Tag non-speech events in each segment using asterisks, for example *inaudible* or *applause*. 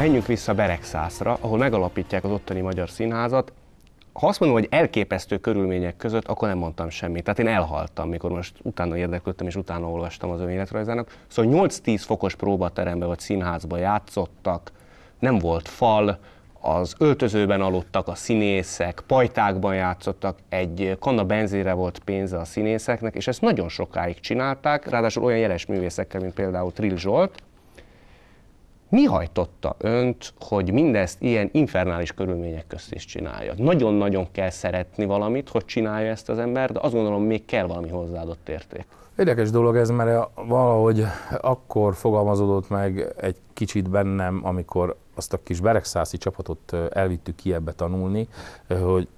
Menjünk vissza Beregszászra, ahol megalapítják az ottani magyar színházat. Ha azt mondom, hogy elképesztő körülmények között, akkor nem mondtam semmit. Tehát én elhaltam, mikor most utána érdeklődtem és utána olvastam az önéletrajzának. Szóval 8-10 fokos próbaterembe vagy színházba játszottak, nem volt fal, az öltözőben aludtak a színészek, pajtákban játszottak, egy kanna benzére volt pénze a színészeknek, és ezt nagyon sokáig csinálták, ráadásul olyan jeles művészekkel, mint például Trill Zsolt, mi hajtotta önt, hogy mindezt ilyen infernális körülmények közt is csinálja? Nagyon-nagyon kell szeretni valamit, hogy csinálja ezt az ember, de azt gondolom, még kell valami hozzáadott érték. Érdekes dolog ez, mert valahogy akkor fogalmazódott meg egy kicsit bennem, amikor azt a kis beregszászi csapatot elvittük ki ebbe tanulni, hogy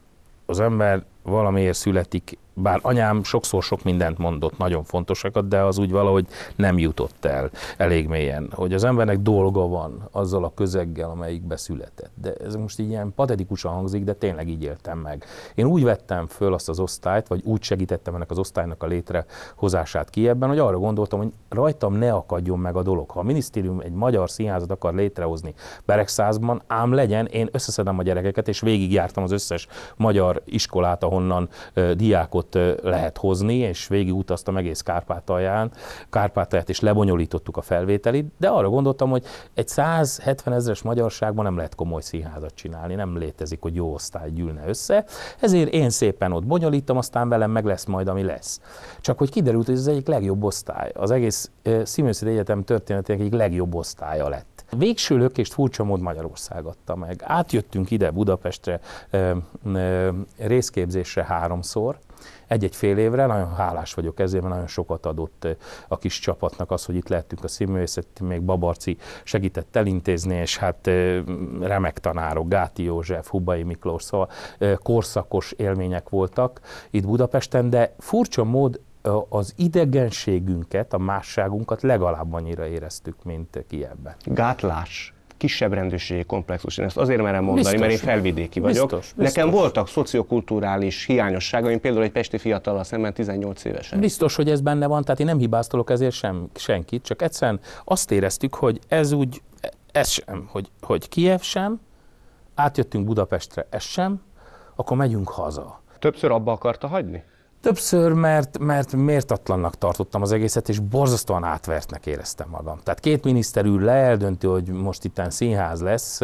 az ember valamiért születik bár anyám sokszor sok mindent mondott, nagyon fontosakat, de az úgy valahogy nem jutott el elég mélyen, hogy az embernek dolga van azzal a közeggel, amelyikbe született. De ez most így ilyen patetikusan hangzik, de tényleg így éltem meg. Én úgy vettem föl azt az osztályt, vagy úgy segítettem ennek az osztálynak a létrehozását ki ebben, hogy arra gondoltam, hogy rajtam ne akadjon meg a dolog. Ha a minisztérium egy magyar színházat akar létrehozni Beregszázban, ám legyen, én összeszedem a gyerekeket, és végigjártam az összes magyar iskolát, ahonnan uh, diákot anyagot lehet hozni, és végig utaztam egész Kárpátalján, Kárpátalját, és lebonyolítottuk a felvételit, de arra gondoltam, hogy egy 170 ezeres magyarságban nem lehet komoly színházat csinálni, nem létezik, hogy jó osztály gyűlne össze, ezért én szépen ott bonyolítom, aztán velem meg lesz majd, ami lesz. Csak hogy kiderült, hogy ez az egyik legjobb osztály, az egész Színművészeti Egyetem történetének egyik legjobb osztálya lett. Végső lökést furcsa mód Magyarország adta meg. Átjöttünk ide Budapestre részképzésre háromszor, egy-egy fél évre, nagyon hálás vagyok ezért, mert nagyon sokat adott eh, a kis csapatnak az, hogy itt lehetünk a színművészet, még Babarci segített elintézni, és hát eh, remek tanárok, Gáti József, Hubai Miklós, szóval eh, korszakos élmények voltak itt Budapesten, de furcsa mód az idegenségünket, a másságunkat legalább annyira éreztük, mint Kievben. Gátlás kisebb rendőrségi komplexus. Én ezt azért merem mondani, Biztos. mert én felvidéki vagyok. Biztos. Biztos. Nekem voltak szociokulturális hiányosságaim, például egy pesti fiatal szemben 18 évesen. Biztos, hogy ez benne van, tehát én nem hibáztalok ezért sem senkit, csak egyszerűen azt éreztük, hogy ez úgy, ez sem, hogy, hogy Kiev sem, átjöttünk Budapestre, ez sem, akkor megyünk haza. Többször abba akarta hagyni? Többször, mert, mert mértatlannak tartottam az egészet, és borzasztóan átvertnek éreztem magam. Tehát két miniszter ül le, eldönti, hogy most itt színház lesz,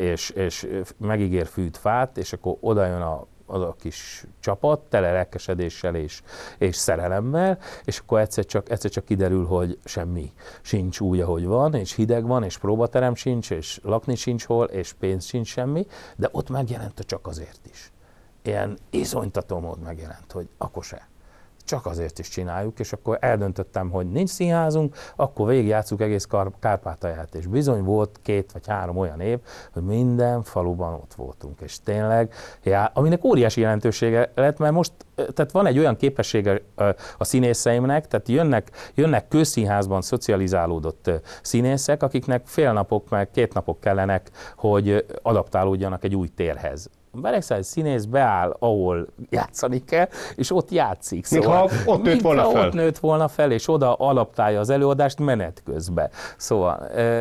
és, és megígér fűt fát, és akkor oda jön a az a kis csapat, tele lelkesedéssel és, és szerelemmel, és akkor egyszer csak, egyszer csak kiderül, hogy semmi sincs úgy, ahogy van, és hideg van, és próbaterem sincs, és lakni sincs hol, és pénz sincs semmi, de ott megjelent a csak azért is ilyen izonytató mód megjelent, hogy akkor se. Csak azért is csináljuk, és akkor eldöntöttem, hogy nincs színházunk, akkor végigjátszunk egész Kár- Kárpátalját. És bizony volt két vagy három olyan év, hogy minden faluban ott voltunk. És tényleg, já, aminek óriási jelentősége lett, mert most tehát van egy olyan képessége a színészeimnek, tehát jönnek, jönnek közszínházban szocializálódott színészek, akiknek fél napok, meg két napok kellenek, hogy adaptálódjanak egy új térhez. A Beregszáj színész beáll, ahol játszani kell, és ott játszik. Szóval, ha ott nőtt volna fel. ott nőtt volna fel, és oda alaptálja az előadást menet közben. Szóval,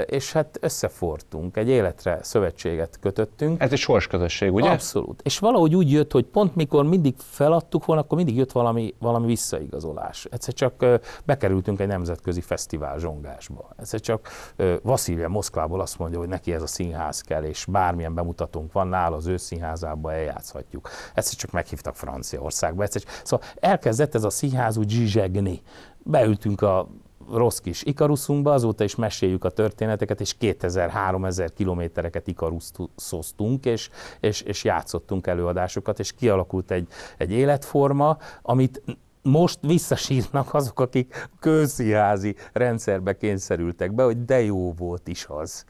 és hát összefortunk, egy életre szövetséget kötöttünk. Ez egy közösség, ugye? Abszolút. És valahogy úgy jött, hogy pont mikor mindig feladtuk volna, akkor mindig jött valami, valami visszaigazolás. Egyszer csak bekerültünk egy nemzetközi fesztivál zsongásba. Egyszer csak Vasilja Moszkvából azt mondja, hogy neki ez a színház kell, és bármilyen bemutatónk van nála, az ő színház hazába eljátszhatjuk. Ezt csak meghívtak Franciaországba. csak... Szóval elkezdett ez a színházú zsizsegni. Beültünk a rossz kis Ikaruszunkba, azóta is meséljük a történeteket, és 2000-3000 kilométereket Ikaruszoztunk, és, és, és játszottunk előadásokat, és kialakult egy, egy életforma, amit most visszasírnak azok, akik közszínházi rendszerbe kényszerültek be, hogy de jó volt is az.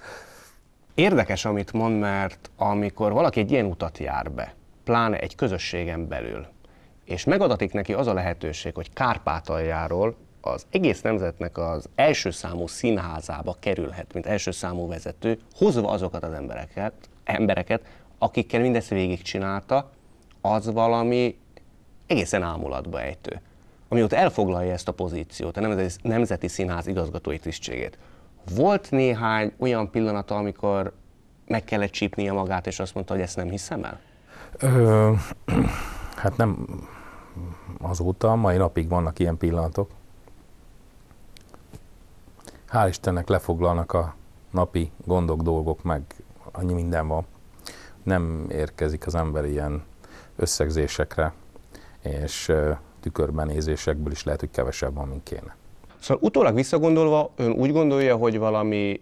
Érdekes, amit mond, mert amikor valaki egy ilyen utat jár be, pláne egy közösségen belül, és megadatik neki az a lehetőség, hogy Kárpátaljáról az egész nemzetnek az első számú színházába kerülhet, mint első számú vezető, hozva azokat az embereket, embereket akikkel mindezt végigcsinálta, az valami egészen ámulatba ejtő. Amióta elfoglalja ezt a pozíciót, a Nemzeti Színház igazgatói tisztségét, volt néhány olyan pillanat amikor meg kellett csípnie magát, és azt mondta, hogy ezt nem hiszem el? Ö, *clears throat* hát nem azóta, mai napig vannak ilyen pillanatok. Hál' Istennek lefoglalnak a napi gondok, dolgok, meg annyi minden van. Nem érkezik az ember ilyen összegzésekre, és tükörbenézésekből is lehet, hogy kevesebb van, mint kéne. Szóval utólag visszagondolva, ön úgy gondolja, hogy valami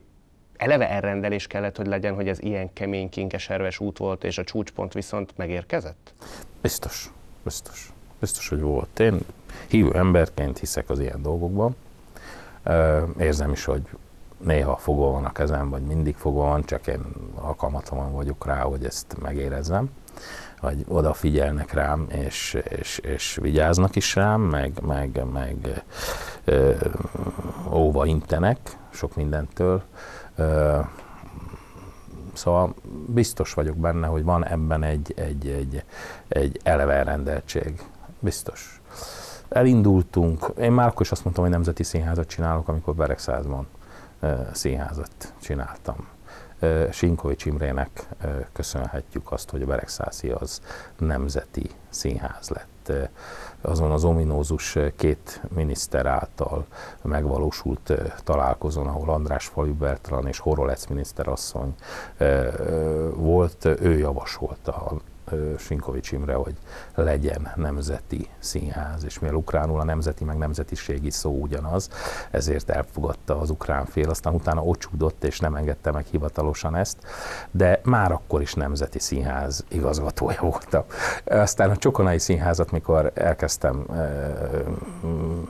eleve elrendelés kellett, hogy legyen, hogy ez ilyen kemény, kinkeserves út volt, és a csúcspont viszont megérkezett? Biztos, biztos. Biztos, hogy volt. Én hívő emberként hiszek az ilyen dolgokban. Érzem is, hogy néha fogva van a kezem, vagy mindig fogva van, csak én alkalmatlan vagyok rá, hogy ezt megérezzem vagy odafigyelnek rám, és, és, és vigyáznak is rám, meg, meg, meg ö, óva intenek sok mindentől. Ö, szóval biztos vagyok benne, hogy van ebben egy, egy, egy, egy eleve rendeltség. Biztos. Elindultunk, én már akkor is azt mondtam, hogy nemzeti színházat csinálok, amikor Beregszázban színházat csináltam. Sinkovics Imrének köszönhetjük azt, hogy a Beregszászi az nemzeti színház lett. Azon az ominózus két miniszter által megvalósult találkozón, ahol András Fali Bertran és Horolec miniszterasszony volt, ő javasolta Sinkovics Imre, hogy legyen nemzeti színház, és mivel ukránul a nemzeti meg nemzetiségi szó ugyanaz, ezért elfogadta az ukrán fél, aztán utána ocsúdott és nem engedte meg hivatalosan ezt, de már akkor is nemzeti színház igazgatója voltam. Aztán a Csokonai Színházat, mikor elkezdtem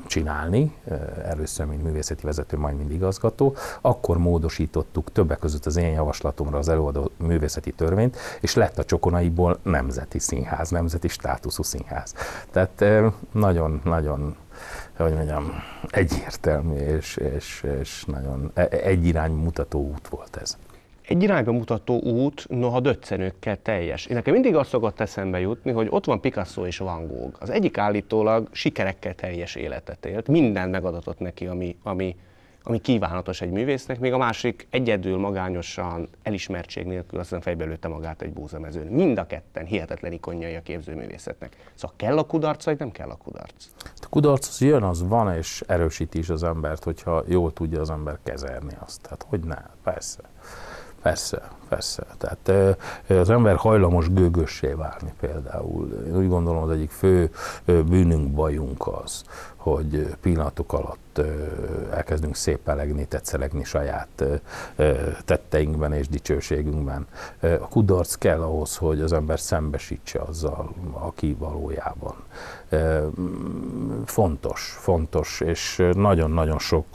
csinálni, először, mint művészeti vezető, majd mind igazgató, akkor módosítottuk többek között az én javaslatomra az előadó művészeti törvényt, és lett a Csokonaiból nemzeti színház, nemzeti státuszú színház. Tehát nagyon-nagyon hogy mondjam, egyértelmű és, és, és nagyon e, egy irány mutató út volt ez. Egy irányba mutató út, noha döccenőkkel teljes. Én nekem mindig azt szokott eszembe jutni, hogy ott van Picasso és Van Gogh. Az egyik állítólag sikerekkel teljes életet élt, minden megadatott neki, ami, ami ami kívánatos egy művésznek, még a másik egyedül, magányosan, elismertség nélkül aztán lőtte magát egy búzamezőn. Mind a ketten hihetetlen ikonjai a képzőművészetnek. Szóval kell a kudarc, vagy nem kell a kudarc? A kudarc az jön, az van, és erősíti is az embert, hogyha jól tudja az ember kezelni azt. Tehát hogy ne, persze. Persze, persze. Tehát az ember hajlamos gőgössé válni például. Én úgy gondolom az egyik fő bűnünk, bajunk az, hogy pillanatok alatt elkezdünk szépelegni, tetszelegni saját tetteinkben és dicsőségünkben. A kudarc kell ahhoz, hogy az ember szembesítse azzal, aki valójában. Fontos, fontos, és nagyon-nagyon sok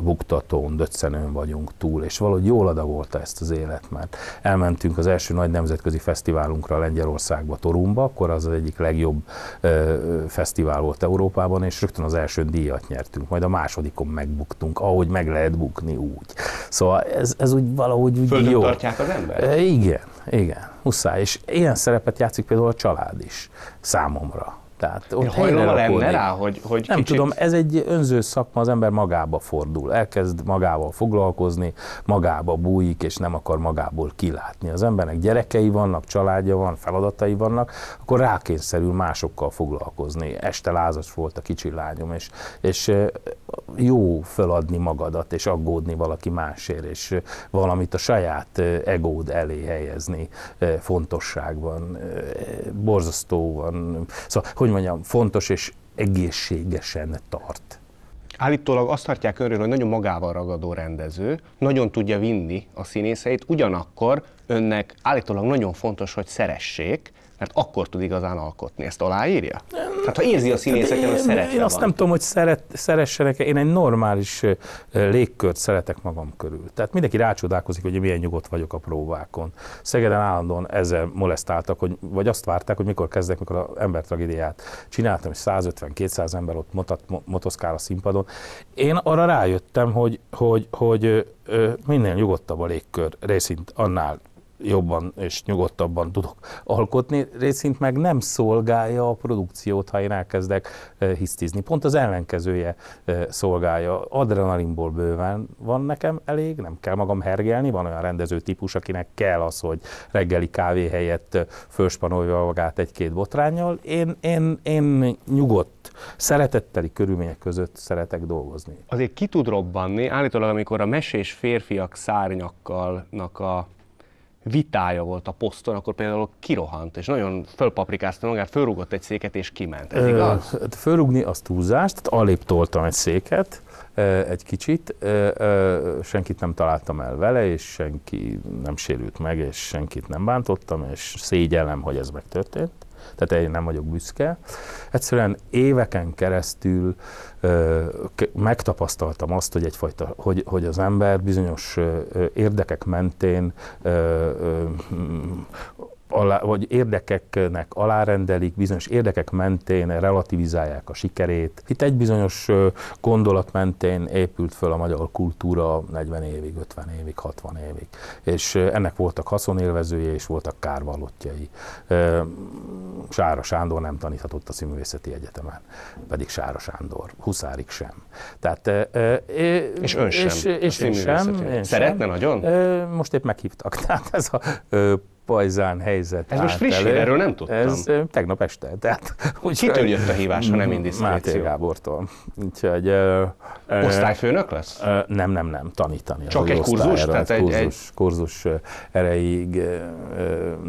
buktatón, döccenőn vagyunk túl, és valahogy jól adagolta ezt az élet, mert elmentünk az első nagy nemzetközi fesztiválunkra Lengyelországba, Torumba, akkor az az egyik legjobb ö, fesztivál volt Európában, és rögtön az első díjat nyertünk, majd a másodikon megbuktunk, ahogy meg lehet bukni úgy. Szóval ez, ez úgy valahogy úgy Földön jó. tartják az ember? igen, igen, muszáj. És ilyen szerepet játszik például a család is számomra tehát ott Én helyre lenne rá, hogy, hogy Nem kicsit... tudom, ez egy önző szakma, az ember magába fordul, elkezd magával foglalkozni, magába bújik, és nem akar magából kilátni. Az embernek gyerekei vannak, családja van, feladatai vannak, akkor rákényszerül másokkal foglalkozni. Este lázas volt a kicsi lányom, és, és jó föladni magadat, és aggódni valaki másért, és valamit a saját egód elé helyezni fontosságban, borzasztóan, szóval, hogy mondjam, fontos és egészségesen tart. Állítólag azt tartják önről, hogy nagyon magával ragadó rendező, nagyon tudja vinni a színészeit, ugyanakkor önnek állítólag nagyon fontos, hogy szeressék, mert akkor tud igazán alkotni. Ezt aláírja? Tehát ha érzi a színészeken, hogy szeretje Én azt van. nem tudom, hogy szeret, szeressenek Én egy normális légkört szeretek magam körül. Tehát mindenki rácsodálkozik, hogy én milyen nyugodt vagyok a próbákon. Szegeden állandóan ezzel molesztáltak, hogy, vagy azt várták, hogy mikor kezdek, mikor az ember tragédiát csináltam, és 150-200 ember ott motat, motoszkál a színpadon. Én arra rájöttem, hogy, hogy, hogy, hogy minél nyugodtabb a légkör részint, annál jobban és nyugodtabban tudok alkotni, részint meg nem szolgálja a produkciót, ha én elkezdek eh, hisztizni. Pont az ellenkezője eh, szolgálja. Adrenalinból bőven van nekem elég, nem kell magam hergelni, van olyan rendező típus, akinek kell az, hogy reggeli kávé helyett eh, fölspanolja magát egy-két botrányjal. Én, én, én nyugodt, szeretetteli körülmények között szeretek dolgozni. Azért ki tud robbanni, állítólag amikor a mesés férfiak szárnyakkalnak a vitája volt a poszton, akkor például kirohant, és nagyon fölpaprikázta magát, fölrúgott egy széket, és kiment. Ez igaz? Hát fölrúgni az túlzás, tehát alébb toltam egy széket, egy kicsit, senkit nem találtam el vele, és senki nem sérült meg, és senkit nem bántottam, és szégyellem, hogy ez megtörtént tehát én nem vagyok büszke. Egyszerűen éveken keresztül ö, megtapasztaltam azt, hogy egyfajta, hogy, hogy az ember bizonyos ö, érdekek mentén ö, ö, alá, vagy érdekeknek alárendelik, bizonyos érdekek mentén relativizálják a sikerét. Itt egy bizonyos gondolat mentén épült föl a magyar kultúra 40 évig, 50 évig, 60 évig. És ennek voltak haszonélvezője és voltak kárvallottjai. Sára Sándor nem taníthatott a Színművészeti Egyetemen, pedig Sára Sándor, Huszárik sem. Tehát, és ön sem. És, és én sem. Én Szeretne sem. nagyon? Most épp meghívtak. *laughs* Tehát ez a pajzán helyzet Ez most friss elő. erről nem tudtam. Ez tegnap este. Tehát, *laughs* úgy, Kitől jött a hívás, ha nem indiszkréció? Máté Gábortól. Úgyhogy, ö, ö, Osztályfőnök lesz? Ö, nem, nem, nem, tanítani. Csak egy kurzus? Tehát egy, kurzus, egy... kurzus erejéig ö,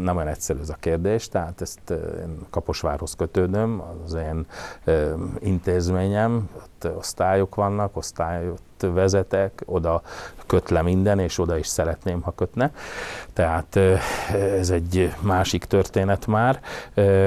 nem olyan egyszerű ez a kérdés, tehát ezt én Kaposvárhoz kötődöm, az én ö, intézményem, ott osztályok vannak, osztályot vezetek, oda köt le minden, és oda is szeretném, ha kötne. Tehát ez egy másik történet már.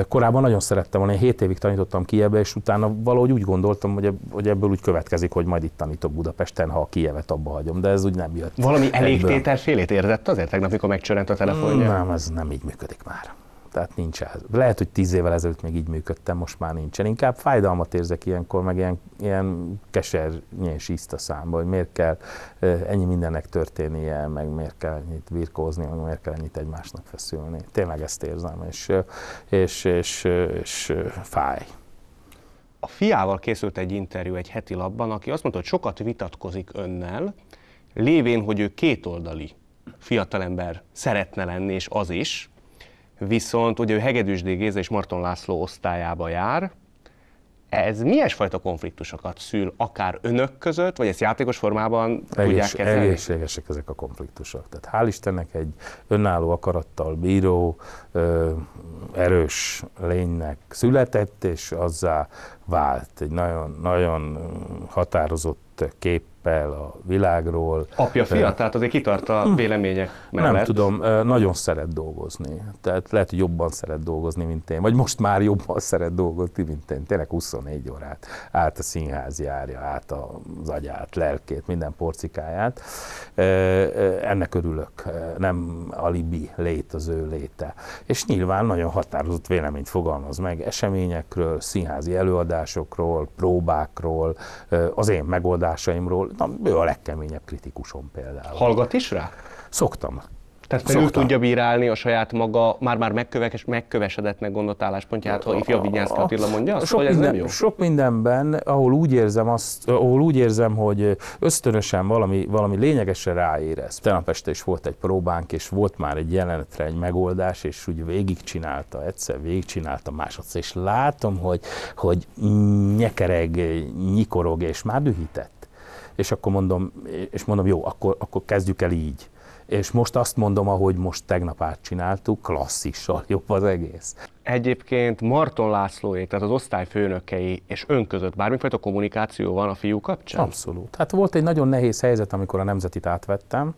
Korábban nagyon szerettem volna, én 7 évig tanítottam Kijevbe, és utána valahogy úgy gondoltam, hogy, ebből úgy következik, hogy majd itt tanítok Budapesten, ha a Kijevet abba hagyom, de ez úgy nem jött. Valami elégtételfélét érzett azért tegnap, mikor megcsörent a telefonja? Nem, ez nem így működik már. Tehát nincs ez. Lehet, hogy tíz évvel ezelőtt még így működtem, most már nincsen. Inkább fájdalmat érzek ilyenkor, meg ilyen, ilyen kesernyés ízt a számba, hogy miért kell ennyi mindennek történnie, meg miért kell ennyit virkózni, meg miért kell ennyit egymásnak feszülni. Tényleg ezt érzem, és, és, és, és fáj. A fiával készült egy interjú egy heti labban, aki azt mondta, hogy sokat vitatkozik önnel, lévén, hogy ő kétoldali fiatalember szeretne lenni, és az is, viszont ugye ő hegedűs Géza és Marton László osztályába jár, ez milyen fajta konfliktusokat szül, akár önök között, vagy ezt játékos formában Egész, tudják kezelni? Egészségesek ezek a konfliktusok. Tehát hál' Istennek egy önálló akarattal bíró, ö, erős lénynek született, és azzá vált. Egy nagyon, nagyon határozott kép Pell a világról. Apja fia, tehát azért kitart a hm. vélemények mellett. Nem tudom, nagyon szeret dolgozni. Tehát lehet, hogy jobban szeret dolgozni, mint én. Vagy most már jobban szeret dolgozni, mint én. Tényleg 24 órát át a színház járja, át az agyát, lelkét, minden porcikáját. Ennek örülök. Nem alibi lét az ő léte. És nyilván nagyon határozott véleményt fogalmaz meg eseményekről, színházi előadásokról, próbákról, az én megoldásaimról, na, ő a legkeményebb kritikusom például. Hallgat is rá? Szoktam. Tehát ő tudja bírálni a saját maga, már-már megköves, megkövesedettnek gondolt álláspontját, ha ifjabb Vigyánszki Attila mondja azt, sok hogy ez minden, nem jó? Sok mindenben, ahol úgy érzem, azt, ahol úgy érzem hogy ösztönösen valami, valami lényegesen ráérez. Tegnap este is volt egy próbánk, és volt már egy jelenetre egy megoldás, és úgy végigcsinálta, egyszer végigcsinálta másodszor, és látom, hogy, hogy nyekereg, nyikorog, és már dühített és akkor mondom, és mondom, jó, akkor, akkor kezdjük el így. És most azt mondom, ahogy most tegnap átcsináltuk, klasszissal jobb az egész. Egyébként Marton Lászlóék, tehát az osztályfőnökei és ön között bármifajta kommunikáció van a fiú kapcsán? Abszolút. Hát volt egy nagyon nehéz helyzet, amikor a nemzetit átvettem,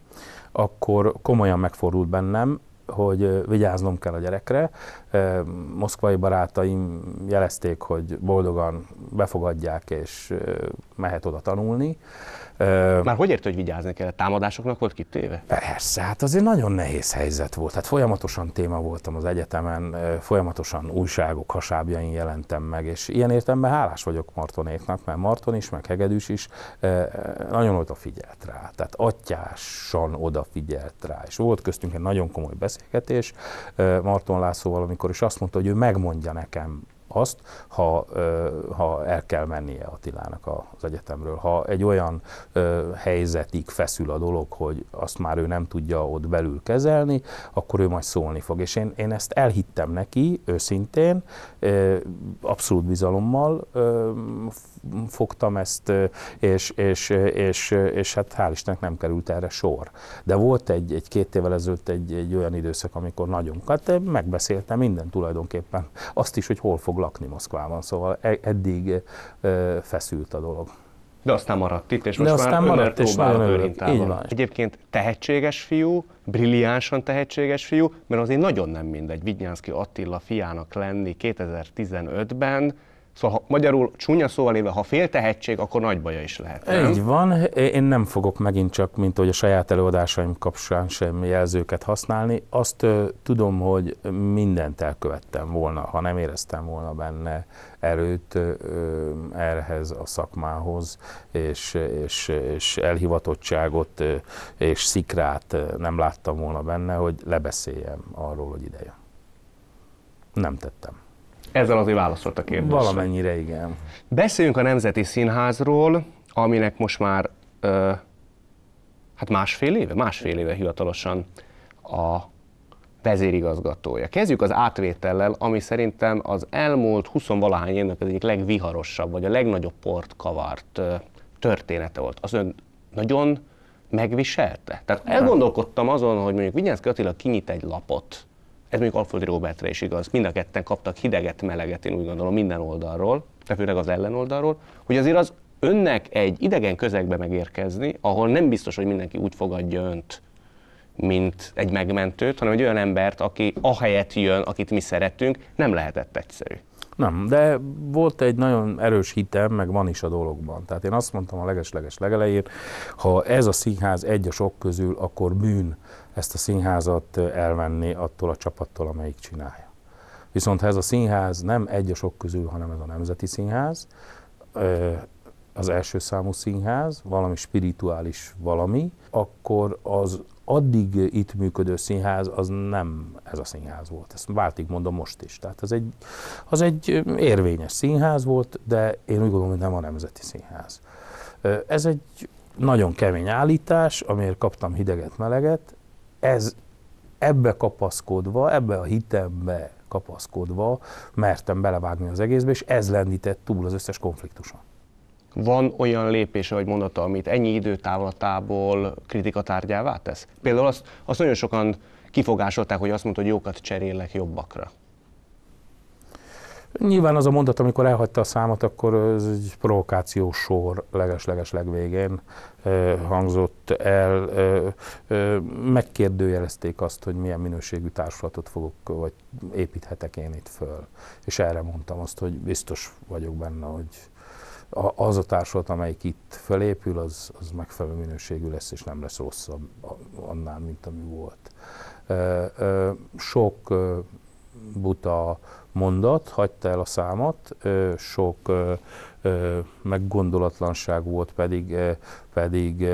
akkor komolyan megfordult bennem, hogy vigyáznom kell a gyerekre, moszkvai barátaim jelezték, hogy boldogan befogadják és mehet oda tanulni. Már hogy ért, hogy vigyázni kellett? Támadásoknak volt kitéve? Persze, hát azért nagyon nehéz helyzet volt. Hát folyamatosan téma voltam az egyetemen, folyamatosan újságok hasábjain jelentem meg, és ilyen értemben hálás vagyok Martonéknak, mert Marton is, meg Hegedűs is nagyon odafigyelt rá. Tehát atyásan odafigyelt rá. És volt köztünk egy nagyon komoly beszélgetés Marton Lászlóval, amikor amikor is azt mondta, hogy ő megmondja nekem azt, ha, ha el kell mennie Attilának az egyetemről. Ha egy olyan helyzetig feszül a dolog, hogy azt már ő nem tudja ott belül kezelni, akkor ő majd szólni fog. És én, én ezt elhittem neki őszintén, abszolút bizalommal fogtam ezt, és, és, és, és hát hál' Istennek nem került erre sor. De volt egy, egy két évvel ezelőtt egy, egy olyan időszak, amikor nagyon, hát megbeszéltem minden tulajdonképpen azt is, hogy hol fog lakni Moszkvában, szóval e- eddig e, feszült a dolog. De aztán maradt itt, és most De aztán már maradt, és a örülök. Egyébként tehetséges fiú, brilliánsan tehetséges fiú, mert azért nagyon nem mindegy Vignyánszki Attila fiának lenni 2015-ben, Szóval ha, magyarul csúnya szóval éve, ha fél tehetség, akkor nagy baja is lehet. Nem? Így van, én nem fogok megint csak, mint hogy a saját előadásaim kapcsán sem jelzőket használni. Azt ö, tudom, hogy mindent elkövettem volna, ha nem éreztem volna benne erőt erhez a szakmához, és, és, és elhivatottságot ö, és szikrát nem láttam volna benne, hogy lebeszéljem arról, hogy ideje. Nem tettem. Ezzel azért válaszolt a kérdés. Valamennyire igen. Beszéljünk a Nemzeti Színházról, aminek most már ö, hát másfél éve, másfél éve hivatalosan a vezérigazgatója. Kezdjük az átvétellel, ami szerintem az elmúlt 20-valahány évnek az egyik legviharosabb, vagy a legnagyobb port kavart története volt. Az ön nagyon megviselte? Tehát hát- elgondolkodtam azon, hogy mondjuk Vigyánszki Attila kinyit egy lapot, ez még Alföldi Robertre is igaz. Mind a ketten kaptak hideget, meleget, én úgy gondolom, minden oldalról, de főleg az ellenoldalról, hogy azért az önnek egy idegen közegbe megérkezni, ahol nem biztos, hogy mindenki úgy fogadja önt, mint egy megmentőt, hanem egy olyan embert, aki ahelyett jön, akit mi szeretünk, nem lehetett egyszerű. Nem, de volt egy nagyon erős hitem, meg van is a dologban. Tehát én azt mondtam a legesleges legelején, ha ez a színház egy a sok közül, akkor bűn ezt a színházat elvenni attól a csapattól, amelyik csinálja. Viszont ha ez a színház nem egy a sok közül, hanem ez a Nemzeti Színház, az első számú színház, valami spirituális valami, akkor az addig itt működő színház az nem ez a színház volt. Ezt váltig mondom most is. Tehát az egy, az egy érvényes színház volt, de én úgy gondolom, hogy nem a Nemzeti Színház. Ez egy nagyon kemény állítás, amiért kaptam hideget-meleget. Ez ebbe kapaszkodva, ebbe a hitembe kapaszkodva mertem belevágni az egészbe, és ez lendített túl az összes konfliktuson van olyan lépés, ahogy mondata, amit ennyi időtávlatából kritikatárgyává tesz? Például azt, azt nagyon sokan kifogásolták, hogy azt mondta, hogy jókat cserélek jobbakra. Nyilván az a mondat, amikor elhagyta a számot, akkor ez egy provokációs sor legesleges leges legvégén hangzott el. Megkérdőjelezték azt, hogy milyen minőségű társulatot fogok, vagy építhetek én itt föl. És erre mondtam azt, hogy biztos vagyok benne, hogy az a társulat, amelyik itt felépül, az, az megfelelő minőségű lesz, és nem lesz rosszabb annál, mint ami volt. Sok buta mondat hagyta el a számat, sok meggondolatlanság volt, pedig, pedig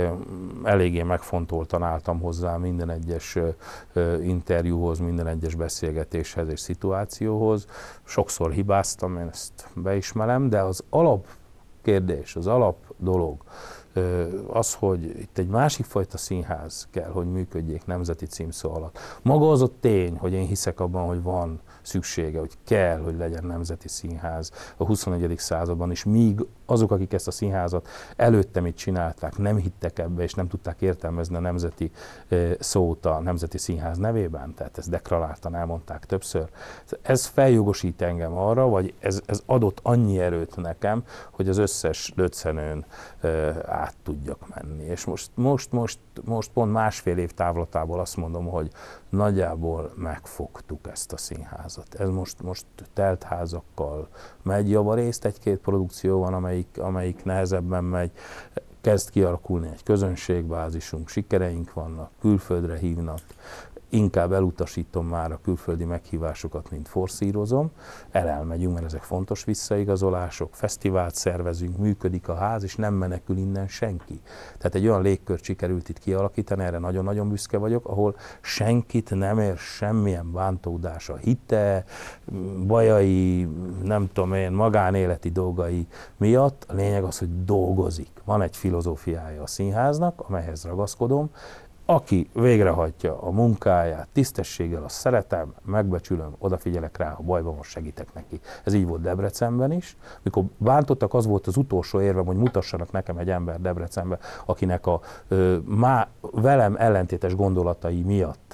eléggé megfontoltan álltam hozzá minden egyes interjúhoz, minden egyes beszélgetéshez és szituációhoz. Sokszor hibáztam, én ezt beismerem, de az alap kérdés, az alap dolog az, hogy itt egy másik fajta színház kell, hogy működjék nemzeti címszó alatt. Maga az a tény, hogy én hiszek abban, hogy van szüksége, hogy kell, hogy legyen nemzeti színház a 21. században, és míg azok, akik ezt a színházat előtte mit csinálták, nem hittek ebbe, és nem tudták értelmezni a nemzeti szót a Nemzeti Színház nevében, tehát ezt dekraláltan elmondták többször, ez feljogosít engem arra, vagy ez, ez adott annyi erőt nekem, hogy az összes lötszenőn át tudjak menni. És most, most, most most pont másfél év távlatából azt mondom, hogy nagyjából megfogtuk ezt a színházat. Ez most, most telt házakkal megy javarészt, egy-két produkció van, amelyik, amelyik nehezebben megy, kezd kialakulni egy közönségbázisunk, sikereink vannak, külföldre hívnak, inkább elutasítom már a külföldi meghívásokat, mint forszírozom, el elmegyünk, mert ezek fontos visszaigazolások, fesztivált szervezünk, működik a ház, és nem menekül innen senki. Tehát egy olyan légkört sikerült itt kialakítani, erre nagyon-nagyon büszke vagyok, ahol senkit nem ér semmilyen bántódása, hite, bajai, nem tudom én, magánéleti dolgai miatt. A lényeg az, hogy dolgozik. Van egy filozófiája a színháznak, amelyhez ragaszkodom, aki végrehajtja a munkáját tisztességgel, a szeretem, megbecsülöm, odafigyelek rá, ha bajban most segítek neki. Ez így volt Debrecenben is. Mikor bántottak, az volt az utolsó érvem, hogy mutassanak nekem egy ember Debrecenben, akinek a ö, má, velem ellentétes gondolatai miatt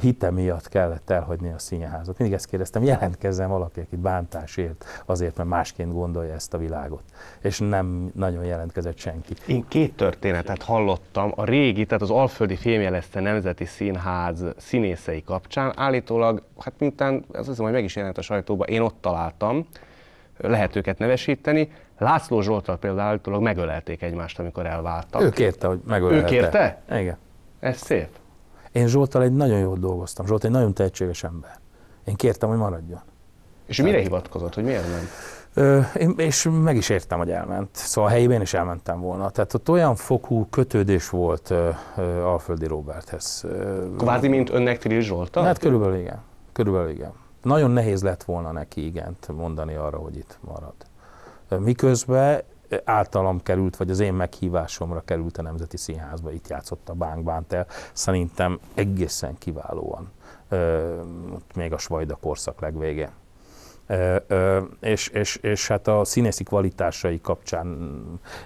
hite miatt kellett elhagyni a színházat. Mindig ezt kérdeztem, jelentkezzen valaki, aki bántásért, azért, mert másként gondolja ezt a világot. És nem nagyon jelentkezett senki. Én két történetet hallottam a régi, tehát az Alföldi Fémjelezte Nemzeti Színház színészei kapcsán. Állítólag, hát miután, ez az, hogy meg is jelent a sajtóban, én ott találtam, lehet őket nevesíteni. László Zsoltal például állítólag megölelték egymást, amikor elváltak. Ő kérte, hogy megölelte. Ő kérte? Igen. Ez szép. Én Zsoltal egy nagyon jól dolgoztam. Zsolt egy nagyon tehetséges ember. Én kértem, hogy maradjon. És Tehát, mire hivatkozott, hogy miért nem? Ö, én, és meg is értem, hogy elment. Szóval a helyében is elmentem volna. Tehát ott olyan fokú kötődés volt ö, ö, Alföldi Roberthez. Kvázi, mint önnek Trill Zsolta? Hát körülbelül igen. Körülbelül igen. Nagyon nehéz lett volna neki igent mondani arra, hogy itt marad. Miközben általam került, vagy az én meghívásomra került a Nemzeti Színházba, itt játszott a Bánk Bántel, szerintem egészen kiválóan, még a Svajda korszak legvége és, és, és hát a színészi kvalitásai kapcsán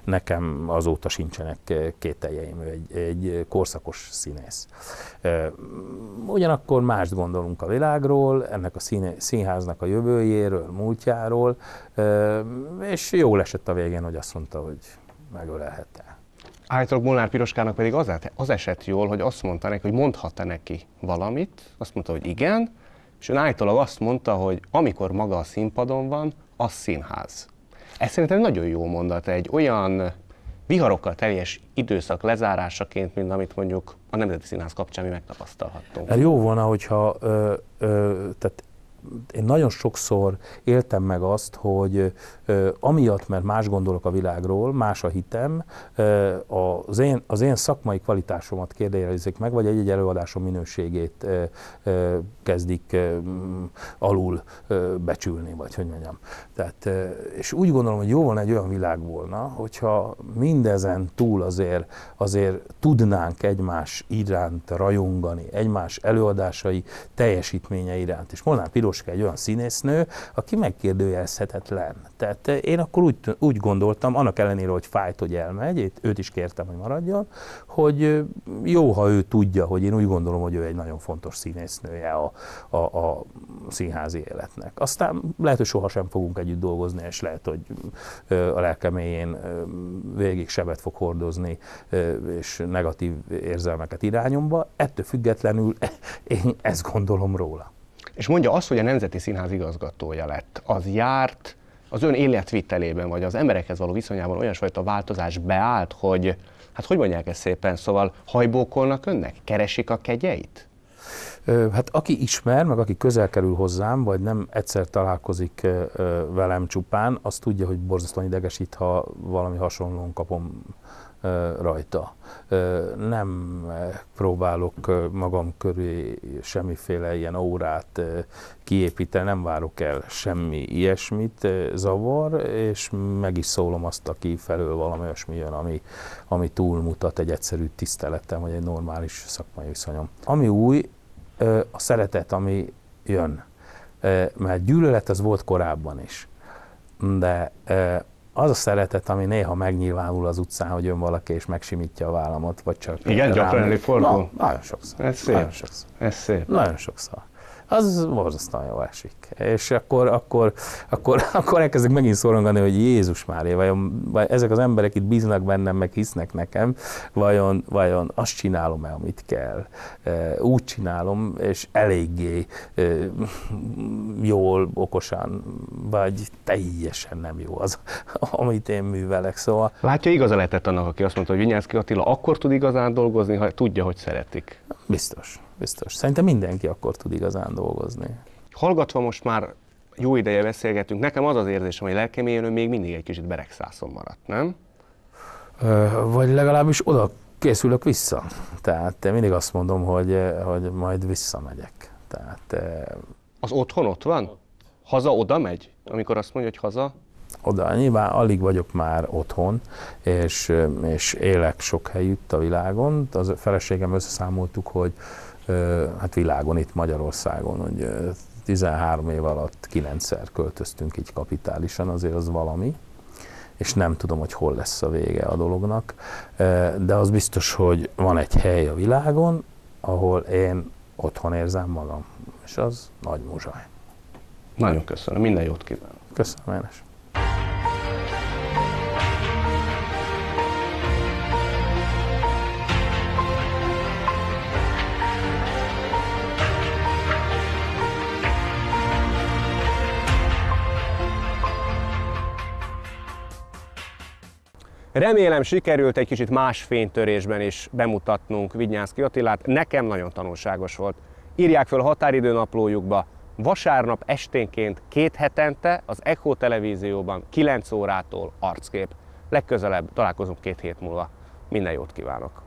nekem azóta sincsenek kételjeim, ő egy, egy korszakos színész. Ugyanakkor mást gondolunk a világról, ennek a színe, színháznak a jövőjéről, múltjáról, és jó esett a végén, hogy azt mondta, hogy megölelhette. Állítólag Molnár Piroskának pedig az, az esett jól, hogy azt mondta neki, hogy mondhatta neki valamit, azt mondta, hogy igen, és ön állítólag azt mondta, hogy amikor maga a színpadon van, az színház. Ez szerintem nagyon jó mondat, egy olyan viharokkal teljes időszak lezárásaként, mint amit mondjuk a Nemzeti Színház kapcsán mi megtapasztalhattunk. jó volna, hogyha ö, ö, tehát én nagyon sokszor éltem meg azt, hogy amiatt, mert más gondolok a világról, más a hitem, az én, az én szakmai kvalitásomat kérdőjelezik meg, vagy egy-egy előadásom minőségét kezdik alul becsülni, vagy hogy mondjam. Tehát, és úgy gondolom, hogy jó volna egy olyan világ volna, hogyha mindezen túl azért, azért tudnánk egymás iránt rajongani, egymás előadásai teljesítménye iránt. És Molnár Piroska egy olyan színésznő, aki megkérdőjelezhetetlen. Tehát tehát én akkor úgy, úgy gondoltam, annak ellenére, hogy fájt, hogy elmegy, őt is kértem, hogy maradjon, hogy jó, ha ő tudja, hogy én úgy gondolom, hogy ő egy nagyon fontos színésznője a, a, a színházi életnek. Aztán lehet, hogy sohasem fogunk együtt dolgozni, és lehet, hogy a lelkeméjén végig sebet fog hordozni, és negatív érzelmeket irányomba. Ettől függetlenül *laughs* én ezt gondolom róla. És mondja azt, hogy a Nemzeti Színház igazgatója lett. Az járt az ön életvitelében, vagy az emberekhez való viszonyában olyasfajta változás beállt, hogy hát hogy mondják ezt szépen, szóval hajbókolnak önnek? Keresik a kegyeit? Hát aki ismer, meg aki közel kerül hozzám, vagy nem egyszer találkozik velem csupán, az tudja, hogy borzasztóan idegesít, ha valami hasonlón kapom rajta. Nem próbálok magam körül semmiféle ilyen órát kiépíteni, nem várok el semmi ilyesmit, zavar, és meg is szólom azt, aki felől valami olyasmi jön, ami, ami túlmutat egy egyszerű tiszteletem, vagy egy normális szakmai viszonyom. Ami új, a szeretet, ami jön. Mert gyűlölet az volt korábban is, de az a szeretet, ami néha megnyilvánul az utcán, hogy jön valaki és megsimítja a vállamot, vagy csak... Igen, gyakran előfordul? Na, nagyon sokszor. Ez szép. Nagyon sokszor. Ez szép. Nagyon sokszor az borzasztóan jól esik. És akkor, akkor, akkor, *laughs* akkor elkezdek megint szorongani, hogy Jézus már vajon, vajon ezek az emberek itt bíznak bennem, meg hisznek nekem, vajon, vajon azt csinálom-e, amit kell. Úgy csinálom, és eléggé jól, okosan, vagy teljesen nem jó az, *laughs* amit én művelek. Szóval... Látja, igaza lehetett annak, aki azt mondta, hogy Vinyánszki Attila akkor tud igazán dolgozni, ha tudja, hogy szeretik. Biztos biztos. Szerintem mindenki akkor tud igazán dolgozni. Hallgatva most már jó ideje beszélgetünk, nekem az az érzésem, hogy lelkemélyen még mindig egy kicsit beregszászon maradt, nem? Ö, vagy legalábbis oda készülök vissza. Tehát mindig azt mondom, hogy, hogy majd visszamegyek. Tehát, az otthon ott van? Haza oda megy? Amikor azt mondja, hogy haza? Oda, nyilván alig vagyok már otthon, és, és élek sok helyütt a világon. Az a feleségem összeszámoltuk, hogy hát világon, itt Magyarországon, hogy 13 év alatt 9-szer költöztünk így kapitálisan, azért az valami, és nem tudom, hogy hol lesz a vége a dolognak, de az biztos, hogy van egy hely a világon, ahol én otthon érzem magam, és az nagy muzsaj. Nagyon köszönöm, minden jót kívánok. Köszönöm, János. Remélem sikerült egy kicsit más fénytörésben is bemutatnunk Vignyánszki Attilát. Nekem nagyon tanulságos volt. Írják föl határidőnaplójukba, vasárnap esténként két hetente az Echo televízióban 9 órától arckép. Legközelebb találkozunk két hét múlva. Minden jót kívánok!